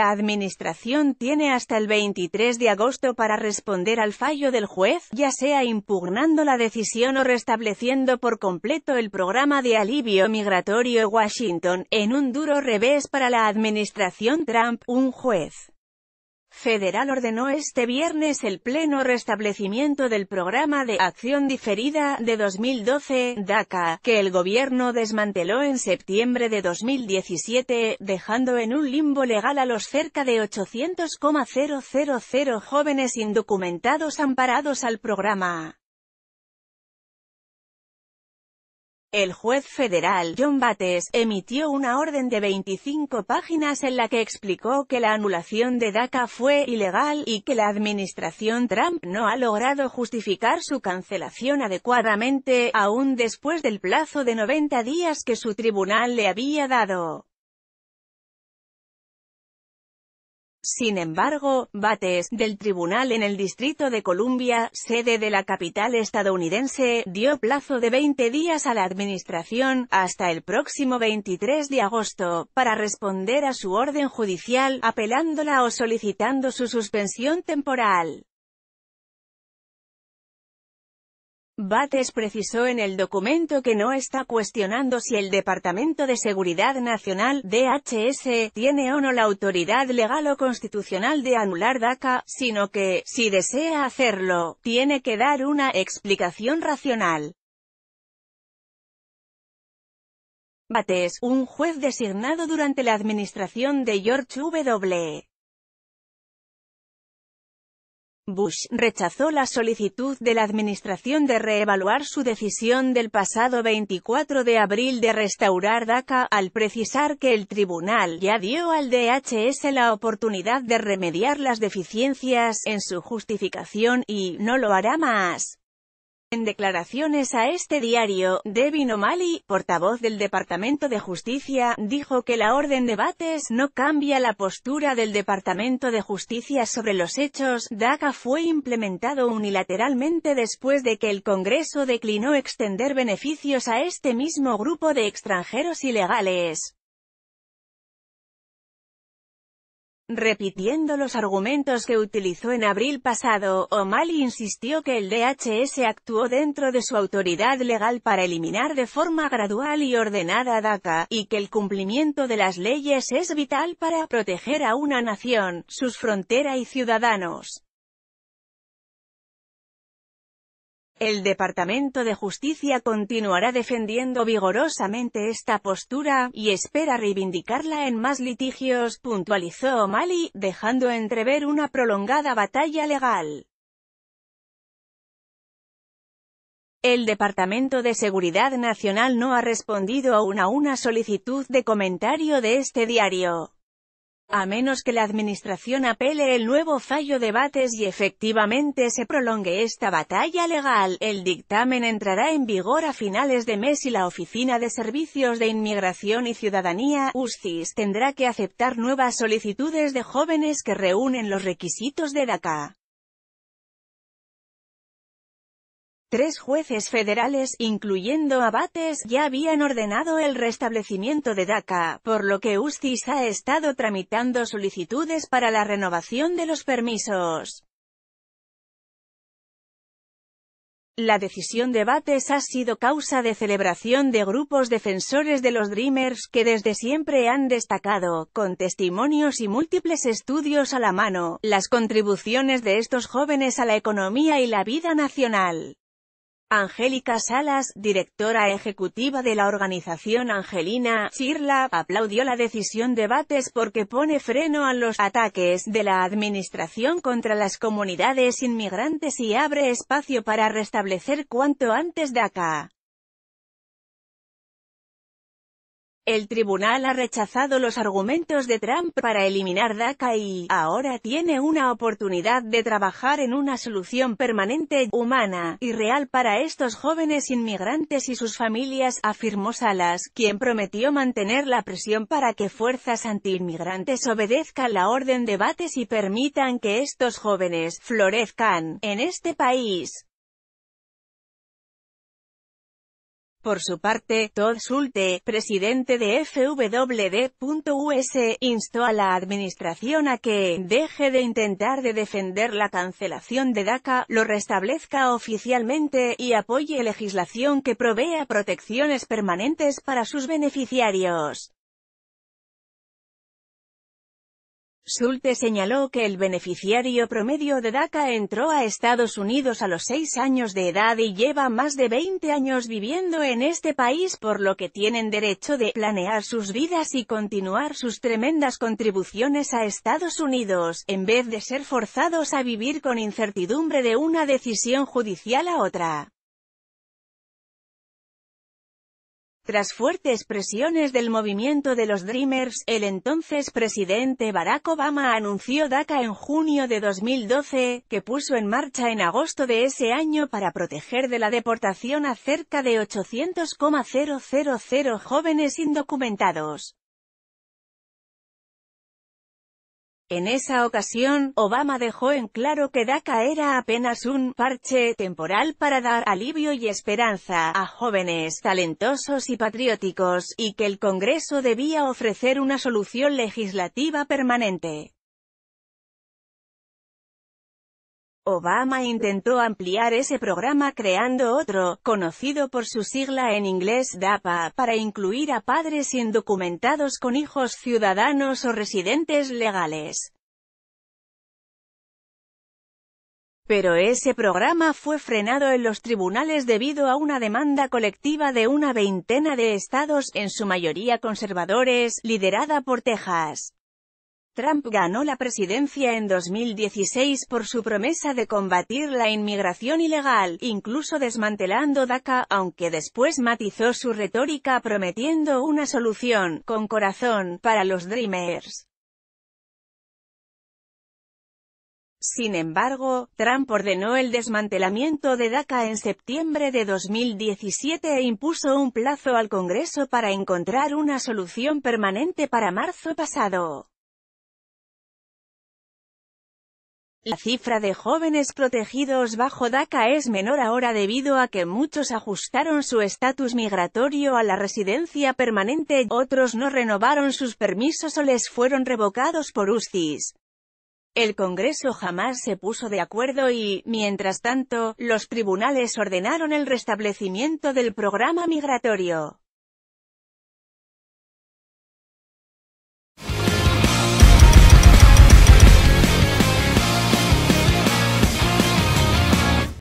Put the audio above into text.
La Administración tiene hasta el 23 de agosto para responder al fallo del juez, ya sea impugnando la decisión o restableciendo por completo el programa de alivio migratorio Washington, en un duro revés para la Administración Trump, un juez Federal ordenó este viernes el pleno restablecimiento del programa de acción diferida de 2012, DACA, que el gobierno desmanteló en septiembre de 2017, dejando en un limbo legal a los cerca de 800,000 jóvenes indocumentados amparados al programa. El juez federal, John Bates, emitió una orden de 25 páginas en la que explicó que la anulación de DACA fue ilegal y que la administración Trump no ha logrado justificar su cancelación adecuadamente, aún después del plazo de 90 días que su tribunal le había dado. Sin embargo, Bates, del tribunal en el Distrito de Columbia, sede de la capital estadounidense, dio plazo de 20 días a la administración, hasta el próximo 23 de agosto, para responder a su orden judicial, apelándola o solicitando su suspensión temporal. Bates precisó en el documento que no está cuestionando si el Departamento de Seguridad Nacional, DHS, tiene o no la autoridad legal o constitucional de anular DACA, sino que, si desea hacerlo, tiene que dar una explicación racional. Bates, un juez designado durante la administración de George W. Bush rechazó la solicitud de la administración de reevaluar su decisión del pasado 24 de abril de restaurar DACA, al precisar que el tribunal ya dio al DHS la oportunidad de remediar las deficiencias en su justificación y no lo hará más. En declaraciones a este diario, Devin O'Malley, portavoz del Departamento de Justicia, dijo que la orden de Bates no cambia la postura del Departamento de Justicia sobre los hechos. DACA fue implementado unilateralmente después de que el Congreso declinó extender beneficios a este mismo grupo de extranjeros ilegales. Repitiendo los argumentos que utilizó en abril pasado, O'Malley insistió que el DHS actuó dentro de su autoridad legal para eliminar de forma gradual y ordenada DACA, y que el cumplimiento de las leyes es vital para proteger a una nación, sus fronteras y ciudadanos. El Departamento de Justicia continuará defendiendo vigorosamente esta postura, y espera reivindicarla en más litigios, puntualizó O'Malley, dejando entrever una prolongada batalla legal. El Departamento de Seguridad Nacional no ha respondido aún a una solicitud de comentario de este diario. A menos que la Administración apele el nuevo fallo de Bates y efectivamente se prolongue esta batalla legal, el dictamen entrará en vigor a finales de mes y la Oficina de Servicios de Inmigración y Ciudadanía, USCIS, tendrá que aceptar nuevas solicitudes de jóvenes que reúnen los requisitos de DACA. Tres jueces federales, incluyendo Abates, ya habían ordenado el restablecimiento de DACA, por lo que Ustis ha estado tramitando solicitudes para la renovación de los permisos. La decisión de Bates ha sido causa de celebración de grupos defensores de los Dreamers que desde siempre han destacado, con testimonios y múltiples estudios a la mano, las contribuciones de estos jóvenes a la economía y la vida nacional. Angélica Salas, directora ejecutiva de la organización Angelina, Sirla, aplaudió la decisión de Bates porque pone freno a los ataques de la administración contra las comunidades inmigrantes y abre espacio para restablecer cuanto antes de acá. El tribunal ha rechazado los argumentos de Trump para eliminar DACA y, ahora tiene una oportunidad de trabajar en una solución permanente, humana, y real para estos jóvenes inmigrantes y sus familias, afirmó Salas, quien prometió mantener la presión para que fuerzas antiinmigrantes obedezcan la orden de Bates y permitan que estos jóvenes florezcan en este país. Por su parte, Todd Sulte, presidente de FWD.us, instó a la administración a que deje de intentar de defender la cancelación de DACA, lo restablezca oficialmente y apoye legislación que provea protecciones permanentes para sus beneficiarios. Sulte señaló que el beneficiario promedio de DACA entró a Estados Unidos a los seis años de edad y lleva más de 20 años viviendo en este país por lo que tienen derecho de planear sus vidas y continuar sus tremendas contribuciones a Estados Unidos, en vez de ser forzados a vivir con incertidumbre de una decisión judicial a otra. Tras fuertes presiones del movimiento de los Dreamers, el entonces presidente Barack Obama anunció DACA en junio de 2012, que puso en marcha en agosto de ese año para proteger de la deportación a cerca de 800,000 jóvenes indocumentados. En esa ocasión, Obama dejó en claro que DACA era apenas un «parche» temporal para dar alivio y esperanza a jóvenes talentosos y patrióticos, y que el Congreso debía ofrecer una solución legislativa permanente. Obama intentó ampliar ese programa creando otro, conocido por su sigla en inglés DAPA, para incluir a padres indocumentados con hijos ciudadanos o residentes legales. Pero ese programa fue frenado en los tribunales debido a una demanda colectiva de una veintena de estados, en su mayoría conservadores, liderada por Texas. Trump ganó la presidencia en 2016 por su promesa de combatir la inmigración ilegal, incluso desmantelando DACA, aunque después matizó su retórica prometiendo una solución, con corazón, para los Dreamers. Sin embargo, Trump ordenó el desmantelamiento de DACA en septiembre de 2017 e impuso un plazo al Congreso para encontrar una solución permanente para marzo pasado. La cifra de jóvenes protegidos bajo DACA es menor ahora debido a que muchos ajustaron su estatus migratorio a la residencia permanente, otros no renovaron sus permisos o les fueron revocados por USCIS. El Congreso jamás se puso de acuerdo y, mientras tanto, los tribunales ordenaron el restablecimiento del programa migratorio.